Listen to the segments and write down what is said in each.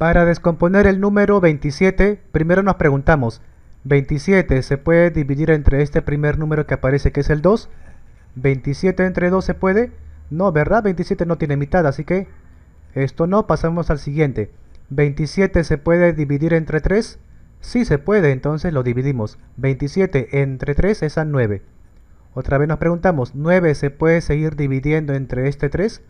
Para descomponer el número 27, primero nos preguntamos, ¿27 se puede dividir entre este primer número que aparece que es el 2? ¿27 entre 2 se puede? No, ¿verdad? 27 no tiene mitad, así que esto no, pasamos al siguiente. ¿27 se puede dividir entre 3? Sí se puede, entonces lo dividimos. 27 entre 3 es a 9. Otra vez nos preguntamos, ¿9 se puede seguir dividiendo entre este 3?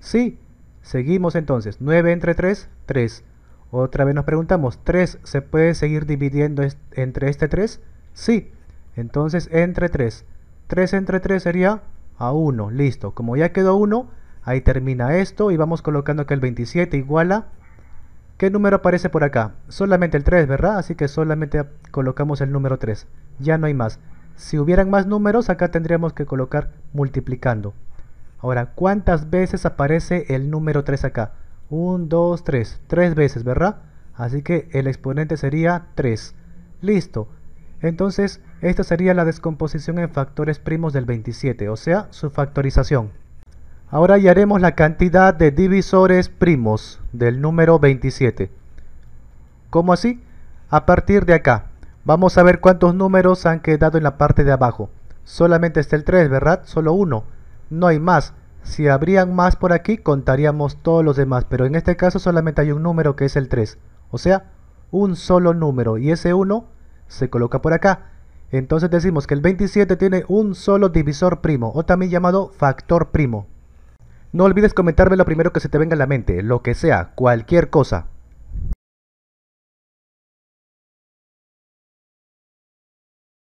Sí, seguimos entonces. 9 entre 3, 3. Otra vez nos preguntamos, ¿3 se puede seguir dividiendo entre este 3? Sí, entonces entre 3. 3 entre 3 sería a 1, listo. Como ya quedó 1, ahí termina esto y vamos colocando que el 27 igual a... ¿Qué número aparece por acá? Solamente el 3, ¿verdad? Así que solamente colocamos el número 3. Ya no hay más. Si hubieran más números, acá tendríamos que colocar multiplicando. Ahora, ¿cuántas veces aparece el número 3 acá? 1, 2, 3. 3 veces, ¿verdad? Así que el exponente sería 3. Listo. Entonces, esta sería la descomposición en factores primos del 27, o sea, su factorización. Ahora hallaremos la cantidad de divisores primos del número 27. ¿Cómo así? A partir de acá. Vamos a ver cuántos números han quedado en la parte de abajo. Solamente está el 3, ¿verdad? Solo uno. No hay más. Si habrían más por aquí, contaríamos todos los demás, pero en este caso solamente hay un número que es el 3. O sea, un solo número y ese 1 se coloca por acá. Entonces decimos que el 27 tiene un solo divisor primo, o también llamado factor primo. No olvides comentarme lo primero que se te venga a la mente, lo que sea, cualquier cosa.